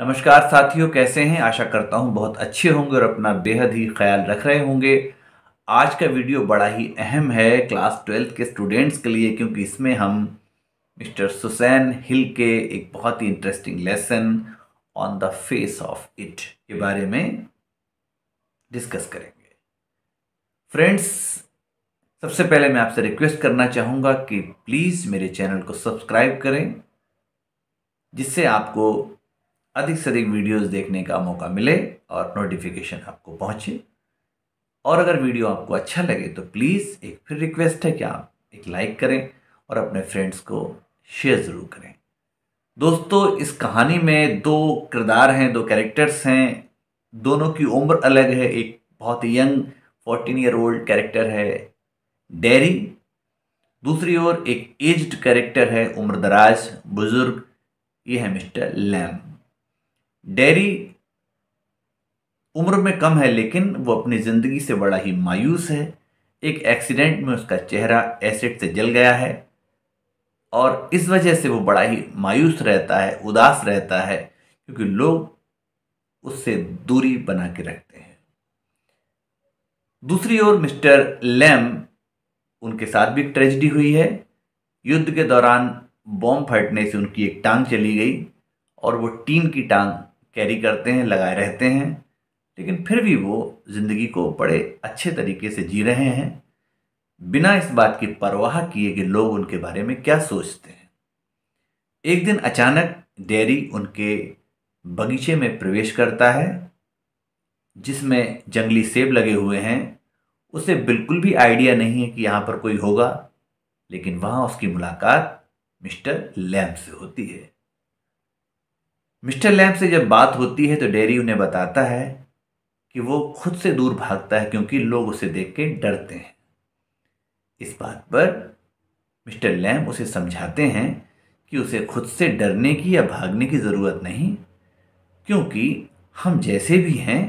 नमस्कार साथियों कैसे हैं आशा करता हूं बहुत अच्छे होंगे और अपना बेहद ही ख्याल रख रहे होंगे आज का वीडियो बड़ा ही अहम है क्लास ट्वेल्थ के स्टूडेंट्स के लिए क्योंकि इसमें हम मिस्टर सुसैन हिल के एक बहुत ही interesting lesson on the face of it के बारे में डिस्कस करेंगे फ्रेंड्स सबसे पहले मैं आपसे रिक्वेस्ट करना चाहूँगा कि प्लीज़ मेरे चैनल को सब्सक्राइब करें जिससे आपको अधिक से अधिक वीडियोस देखने का मौका मिले और नोटिफिकेशन आपको पहुंचे और अगर वीडियो आपको अच्छा लगे तो प्लीज़ एक फिर रिक्वेस्ट है कि आप एक लाइक करें और अपने फ्रेंड्स को शेयर ज़रूर करें दोस्तों इस कहानी में दो किरदार हैं दो कैरेक्टर्स हैं दोनों की उम्र अलग है एक बहुत ही young fourteen year old character है डेरी दूसरी ओर एक एज्ड कैरेक्टर है उम्रदराज बुज़ुर्ग ये है मिस्टर लैम डेरी उम्र में कम है लेकिन वो अपनी ज़िंदगी से बड़ा ही मायूस है एक एक्सीडेंट में उसका चेहरा एसिड से जल गया है और इस वजह से वो बड़ा ही मायूस रहता है उदास रहता है क्योंकि लोग उससे दूरी बना के रखते हैं दूसरी ओर मिस्टर लैम उनके साथ भी ट्रेजडी हुई है युद्ध के दौरान बॉम्ब फटने से उनकी एक टांग चली गई और वो टीन की टांग कैरी करते हैं लगाए रहते हैं लेकिन फिर भी वो ज़िंदगी को बड़े अच्छे तरीके से जी रहे हैं बिना इस बात की परवाह किए कि लोग उनके बारे में क्या सोचते हैं एक दिन अचानक डेरी उनके बगीचे में प्रवेश करता है जिसमें जंगली सेब लगे हुए हैं उसे बिल्कुल भी आइडिया नहीं है कि यहाँ पर कोई होगा लेकिन वहाँ उसकी मुलाकात मिस्टर लैम्प से होती है मिस्टर लैम्प से जब बात होती है तो डेरी उन्हें बताता है कि वो खुद से दूर भागता है क्योंकि लोग उसे देख के डरते हैं इस बात पर मिस्टर लैम्प उसे समझाते हैं कि उसे खुद से डरने की या भागने की ज़रूरत नहीं क्योंकि हम जैसे भी हैं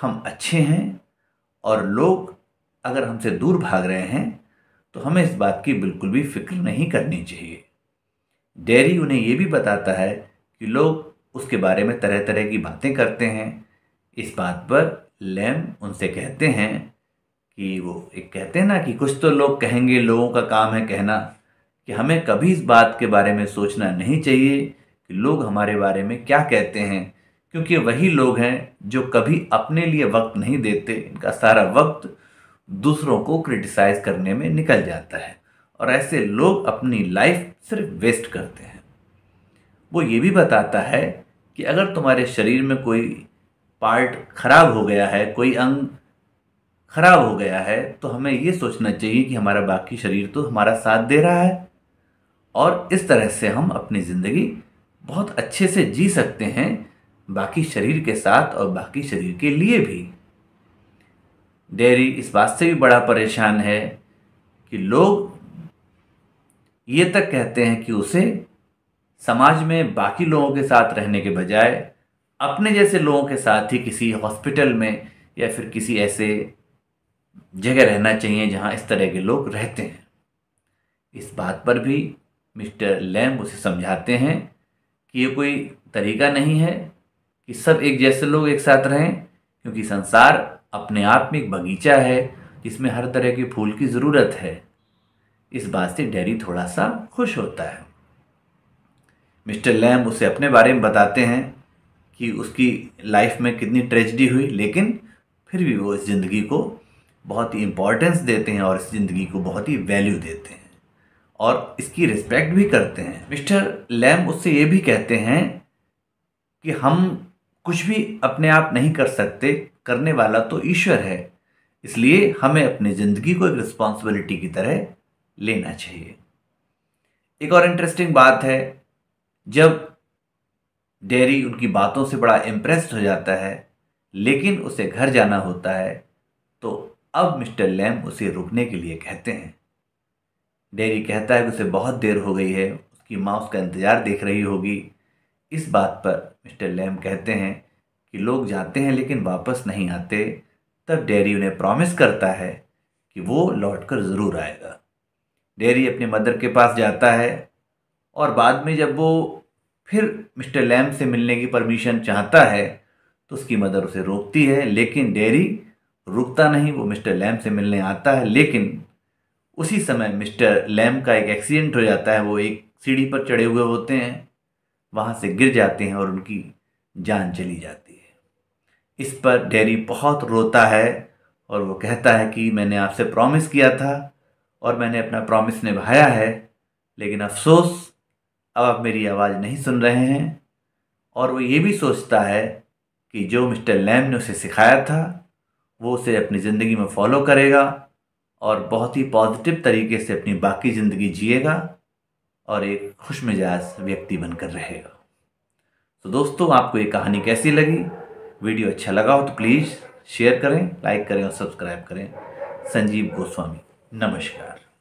हम अच्छे हैं और लोग अगर हमसे दूर भाग रहे हैं तो हमें इस बात की बिल्कुल भी फिक्र नहीं करनी चाहिए डेरी उन्हें यह भी बताता है कि लोग उसके बारे में तरह तरह की बातें करते हैं इस बात पर लैम उनसे कहते हैं कि वो एक कहते हैं ना कि कुछ तो लोग कहेंगे लोगों का काम है कहना कि हमें कभी इस बात के बारे में सोचना नहीं चाहिए कि लोग हमारे बारे में क्या कहते हैं क्योंकि वही लोग हैं जो कभी अपने लिए वक्त नहीं देते इनका सारा वक्त दूसरों को क्रिटिसाइज़ करने में निकल जाता है और ऐसे लोग अपनी लाइफ सिर्फ वेस्ट करते हैं वो ये भी बताता है कि अगर तुम्हारे शरीर में कोई पार्ट खराब हो गया है कोई अंग खराब हो गया है तो हमें ये सोचना चाहिए कि हमारा बाकी शरीर तो हमारा साथ दे रहा है और इस तरह से हम अपनी ज़िंदगी बहुत अच्छे से जी सकते हैं बाकी शरीर के साथ और बाकी शरीर के लिए भी डेयरी इस बात से भी बड़ा परेशान है कि लोग ये तक कहते हैं कि उसे समाज में बाकी लोगों के साथ रहने के बजाय अपने जैसे लोगों के साथ ही किसी हॉस्पिटल में या फिर किसी ऐसे जगह रहना चाहिए जहाँ इस तरह के लोग रहते हैं इस बात पर भी मिस्टर लैम्ब उसे समझाते हैं कि ये कोई तरीका नहीं है कि सब एक जैसे लोग एक साथ रहें क्योंकि संसार अपने आप में एक बगीचा है जिसमें हर तरह के फूल की ज़रूरत है इस बात से डेरी थोड़ा सा खुश होता है मिस्टर लैम उसे अपने बारे में बताते हैं कि उसकी लाइफ में कितनी ट्रेजडी हुई लेकिन फिर भी वो इस ज़िंदगी को बहुत ही इम्पोर्टेंस देते हैं और इस ज़िंदगी को बहुत ही वैल्यू देते हैं और इसकी रिस्पेक्ट भी करते हैं मिस्टर लैम उससे ये भी कहते हैं कि हम कुछ भी अपने आप नहीं कर सकते करने वाला तो ईश्वर है इसलिए हमें अपनी ज़िंदगी को एक रिस्पॉन्सिबिलिटी की तरह लेना चाहिए एक और इंटरेस्टिंग बात है जब डेरी उनकी बातों से बड़ा इम्प्रेस्ड हो जाता है लेकिन उसे घर जाना होता है तो अब मिस्टर लैम उसे रुकने के लिए कहते हैं डेरी कहता है कि उसे बहुत देर हो गई है उसकी माँ उसका इंतज़ार देख रही होगी इस बात पर मिस्टर लैम कहते हैं कि लोग जाते हैं लेकिन वापस नहीं आते तब डेरी उन्हें प्रॉमिस करता है कि वो लौट कर ज़रूर आएगा डेरी अपने मदर के पास जाता है और बाद में जब वो फिर मिस्टर लैम से मिलने की परमिशन चाहता है तो उसकी मदर उसे रोकती है लेकिन डेरी रुकता नहीं वो मिस्टर लैम से मिलने आता है लेकिन उसी समय मिस्टर लैम का एक एक्सीडेंट हो जाता है वो एक सीढ़ी पर चढ़े हुए होते हैं वहाँ से गिर जाते हैं और उनकी जान चली जाती है इस पर डेरी बहुत रोता है और वो कहता है कि मैंने आपसे प्रॉमिस किया था और मैंने अपना प्रॉमिस निभाया है लेकिन अफसोस अब आप मेरी आवाज़ नहीं सुन रहे हैं और वो ये भी सोचता है कि जो मिस्टर लैम ने उसे सिखाया था वो उसे अपनी ज़िंदगी में फॉलो करेगा और बहुत ही पॉजिटिव तरीके से अपनी बाकी ज़िंदगी जिएगा और एक खुश मिजाज व्यक्ति बनकर रहेगा तो दोस्तों आपको ये कहानी कैसी लगी वीडियो अच्छा लगा हो तो प्लीज़ शेयर करें लाइक करें और सब्सक्राइब करें संजीव गोस्वामी नमस्कार